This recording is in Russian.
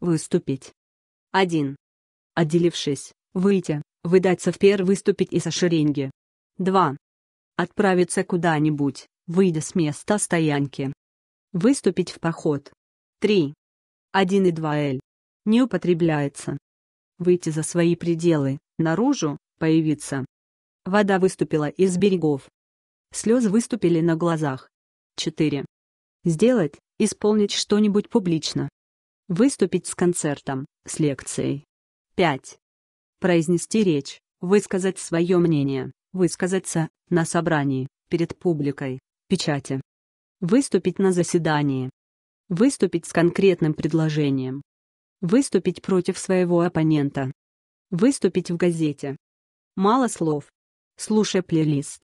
Выступить. 1. Отделившись, выйти, выдать софтвер выступить из ошеренги. 2. Отправиться куда-нибудь, выйдя с места стоянки. Выступить в поход. 3. 1 и 2Л. Не употребляется. Выйти за свои пределы, наружу, появиться. Вода выступила из берегов. Слезы выступили на глазах. 4. Сделать, исполнить что-нибудь публично. Выступить с концертом, с лекцией. 5. Произнести речь, высказать свое мнение, высказаться на собрании, перед публикой, печати. Выступить на заседании. Выступить с конкретным предложением. Выступить против своего оппонента. Выступить в газете. Мало слов. Слушай плейлист.